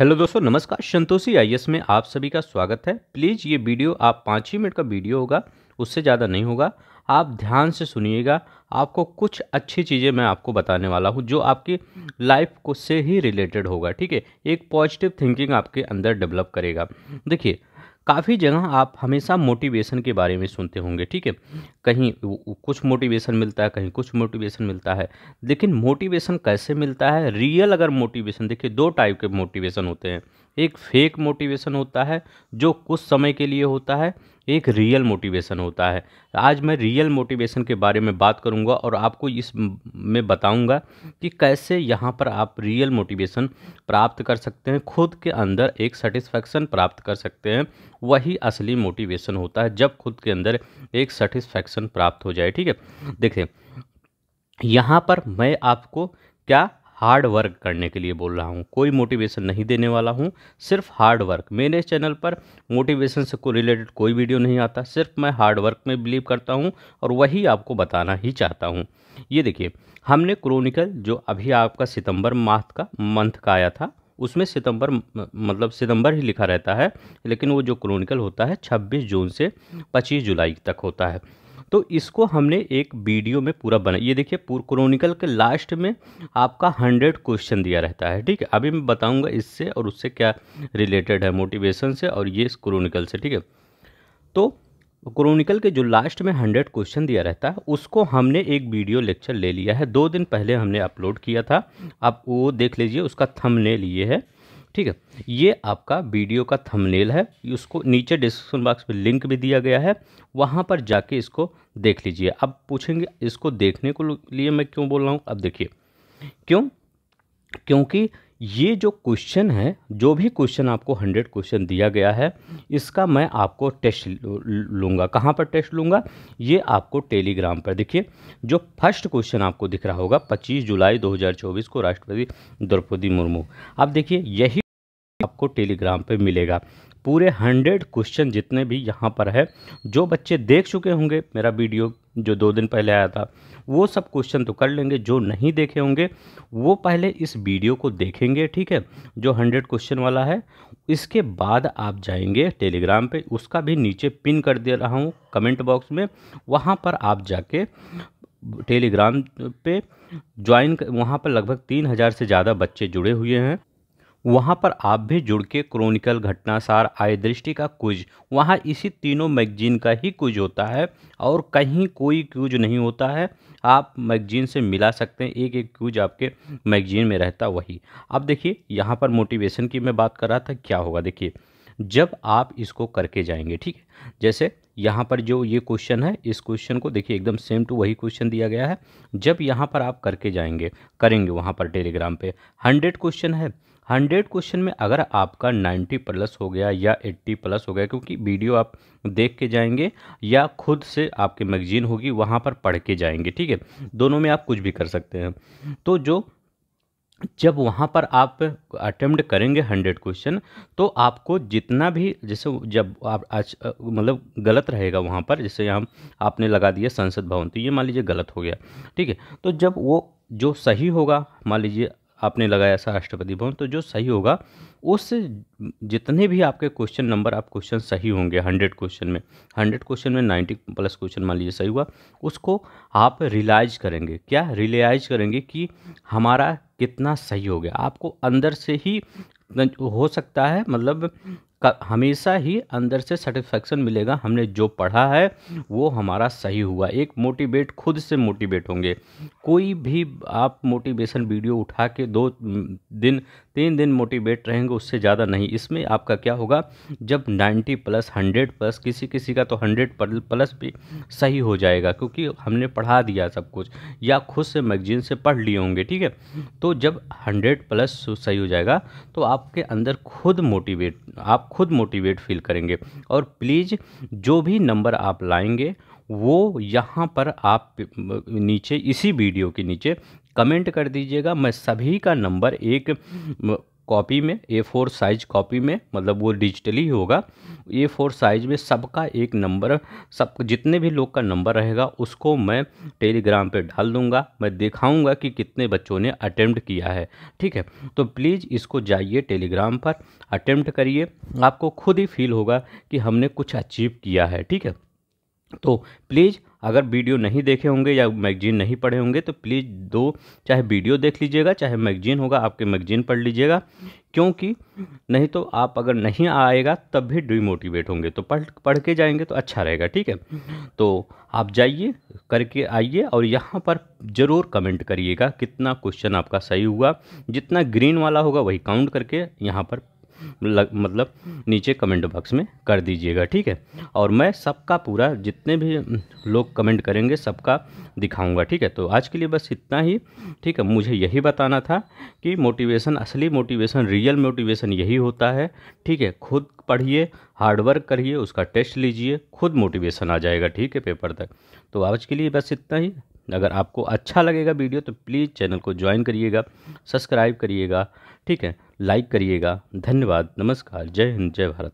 hello दोस्तों नमस्कार संतोषी आई में आप सभी का स्वागत है प्लीज़ ये वीडियो आप पाँच ही मिनट का वीडियो होगा उससे ज़्यादा नहीं होगा आप ध्यान से सुनिएगा आपको कुछ अच्छी चीज़ें मैं आपको बताने वाला हूँ जो आपकी लाइफ को से ही रिलेटेड होगा ठीक है एक पॉजिटिव थिंकिंग आपके अंदर डेवलप करेगा देखिए काफ़ी जगह आप हमेशा मोटिवेशन के बारे में सुनते होंगे ठीक है कहीं कुछ मोटिवेशन मिलता है कहीं कुछ मोटिवेशन मिलता है लेकिन मोटिवेशन कैसे मिलता है रियल अगर मोटिवेशन देखिए दो टाइप के मोटिवेशन होते हैं एक फेक मोटिवेशन होता है जो कुछ समय के लिए होता है एक रियल मोटिवेशन होता है आज मैं रियल मोटिवेशन के बारे में बात करूंगा और आपको इस में बताऊंगा कि कैसे यहाँ पर आप रियल मोटिवेशन प्राप्त कर सकते हैं खुद के अंदर एक सेटिस्फैक्शन प्राप्त कर सकते हैं वही असली मोटिवेशन होता है जब खुद के अंदर एक सेटिस्फैक्शन ऑप्शन प्राप्त हो जाए ठीक है देखिए यहाँ पर मैं आपको क्या हार्ड वर्क करने के लिए बोल रहा हूँ कोई मोटिवेशन नहीं देने वाला हूँ सिर्फ हार्ड वर्क मेरे चैनल पर मोटिवेशन से को रिलेटेड कोई वीडियो नहीं आता सिर्फ मैं हार्ड वर्क में बिलीव करता हूँ और वही आपको बताना ही चाहता हूँ ये देखिए हमने क्रोनिकल जो अभी आपका सितंबर माह का मंथ का आया था उसमें सितंबर मतलब सितंबर ही लिखा रहता है लेकिन वो जो क्रोनिकल होता है 26 जून से 25 जुलाई तक होता है तो इसको हमने एक वीडियो में पूरा बना ये देखिए पूर क्रोनिकल के लास्ट में आपका हंड्रेड क्वेश्चन दिया रहता है ठीक है अभी मैं बताऊँगा इससे और उससे क्या रिलेटेड है मोटिवेशन से और ये इस क्रोनिकल से ठीक है तो क्रोनिकल के जो लास्ट में हंड्रेड क्वेश्चन दिया रहता है उसको हमने एक वीडियो लेक्चर ले लिया है दो दिन पहले हमने अपलोड किया था आप वो देख लीजिए उसका थम ले लिए है ठीक है ये आपका वीडियो का थंबनेल है उसको नीचे डिस्क्रिप्शन बॉक्स में लिंक भी दिया गया है वहाँ पर जाके इसको देख लीजिए अब पूछेंगे इसको देखने को लिए मैं क्यों बोल रहा हूँ अब देखिए क्यों क्योंकि ये जो क्वेश्चन है जो भी क्वेश्चन आपको हंड्रेड क्वेश्चन दिया गया है इसका मैं आपको टेस्ट लूँगा कहाँ पर टेस्ट लूँगा ये आपको टेलीग्राम पर देखिए जो फर्स्ट क्वेश्चन आपको दिख रहा होगा पच्चीस जुलाई 2024 को राष्ट्रपति द्रौपदी मुर्मू अब देखिए यही आपको टेलीग्राम पर मिलेगा पूरे हंड्रेड क्वेश्चन जितने भी यहाँ पर है जो बच्चे देख चुके होंगे मेरा वीडियो जो दो दिन पहले आया था वो सब क्वेश्चन तो कर लेंगे जो नहीं देखे होंगे वो पहले इस वीडियो को देखेंगे ठीक है जो हंड्रेड क्वेश्चन वाला है इसके बाद आप जाएंगे टेलीग्राम पे उसका भी नीचे पिन कर दे रहा हूँ कमेंट बॉक्स में वहाँ पर आप जाके टेलीग्राम पे ज्वाइन वहाँ पर लगभग तीन हज़ार से ज़्यादा बच्चे जुड़े हुए हैं वहाँ पर आप भी जुड़ के क्रोनिकल घटनासार आय दृष्टि का कुज वहाँ इसी तीनों मैगजीन का ही कुछ होता है और कहीं कोई क्यूज नहीं होता है आप मैगजीन से मिला सकते हैं एक एक क्यूज आपके मैगजीन में रहता वही अब देखिए यहाँ पर मोटिवेशन की मैं बात कर रहा था क्या होगा देखिए जब आप इसको करके जाएंगे ठीक है जैसे यहाँ पर जो ये क्वेश्चन है इस क्वेश्चन को देखिए एकदम सेम टू वही क्वेश्चन दिया गया है जब यहाँ पर आप करके जाएंगे करेंगे वहाँ पर टेलीग्राम पे हंड्रेड क्वेश्चन है हंड्रेड क्वेश्चन में अगर आपका नाइन्टी प्लस हो गया या एट्टी प्लस हो गया क्योंकि वीडियो आप देख के जाएंगे या खुद से आपकी मैगजीन होगी वहाँ पर पढ़ के जाएंगे ठीक है दोनों में आप कुछ भी कर सकते हैं तो जो जब वहाँ पर आप अटेम्प्ट करेंगे हंड्रेड क्वेश्चन तो आपको जितना भी जैसे जब आप आज मतलब गलत रहेगा वहाँ पर जैसे यहाँ आपने लगा दिया संसद भवन तो ये मान लीजिए गलत हो गया ठीक है तो जब वो जो सही होगा मान लीजिए आपने लगाया सर राष्ट्रपति भवन तो जो सही होगा उस जितने भी आपके क्वेश्चन नंबर आप क्वेश्चन सही होंगे हंड्रेड क्वेश्चन में हंड्रेड क्वेश्चन में नाइन्टी प्लस क्वेश्चन मान लीजिए सही हुआ उसको आप रिलाइज करेंगे क्या रिलाइज करेंगे कि हमारा कितना सही हो गया आपको अंदर से ही हो सकता है मतलब का हमेशा ही अंदर से सेटिस्फेक्शन मिलेगा हमने जो पढ़ा है वो हमारा सही हुआ एक मोटिवेट खुद से मोटिवेट होंगे कोई भी आप मोटिवेशन वीडियो उठा के दो दिन तीन दिन मोटिवेट रहेंगे उससे ज़्यादा नहीं इसमें आपका क्या होगा जब नाइन्टी प्लस हंड्रेड प्लस किसी किसी का तो हंड्रेड प्लस भी सही हो जाएगा क्योंकि हमने पढ़ा दिया सब कुछ या खुद से मैगजीन से पढ़ लिए होंगे ठीक है तो जब हंड्रेड प्लस सही हो जाएगा तो आपके अंदर खुद मोटिवेट आप खुद मोटिवेट फील करेंगे और प्लीज़ जो भी नंबर आप लाएंगे वो यहाँ पर आप नीचे इसी वीडियो के नीचे कमेंट कर दीजिएगा मैं सभी का नंबर एक कॉपी में ए फोर साइज कॉपी में मतलब वो डिजिटली होगा ए फोर साइज में सबका एक नंबर सब जितने भी लोग का नंबर रहेगा उसको मैं टेलीग्राम पे डाल दूंगा मैं दिखाऊंगा कि कितने बच्चों ने अटेम्प्ट किया है ठीक है तो प्लीज़ इसको जाइए टेलीग्राम पर अटेम्प्ट करिए आपको खुद ही फील होगा कि हमने कुछ अचीव किया है ठीक है तो प्लीज़ अगर वीडियो नहीं देखे होंगे या मैगजीन नहीं पढ़े होंगे तो प्लीज़ दो चाहे वीडियो देख लीजिएगा चाहे मैगजीन होगा आपके मैगजीन पढ़ लीजिएगा क्योंकि नहीं तो आप अगर नहीं आएगा तब भी डिमोटिवेट होंगे तो पढ़ पढ़ के जाएंगे तो अच्छा रहेगा ठीक है तो आप जाइए करके आइए और यहाँ पर ज़रूर कमेंट करिएगा कितना क्वेश्चन आपका सही हुआ जितना ग्रीन वाला होगा वही काउंट करके यहाँ पर लग, मतलब नीचे कमेंट बॉक्स में कर दीजिएगा ठीक है और मैं सबका पूरा जितने भी लोग कमेंट करेंगे सबका दिखाऊंगा ठीक है तो आज के लिए बस इतना ही ठीक है मुझे यही बताना था कि मोटिवेशन असली मोटिवेशन रियल मोटिवेशन यही होता है ठीक है खुद पढ़िए हार्डवर्क करिए उसका टेस्ट लीजिए खुद मोटिवेशन आ जाएगा ठीक है पेपर तक तो आज के लिए बस इतना ही अगर आपको अच्छा लगेगा वीडियो तो प्लीज़ चैनल को ज्वाइन करिएगा सब्सक्राइब करिएगा ठीक है लाइक करिएगा धन्यवाद नमस्कार जय हिंद जय भारत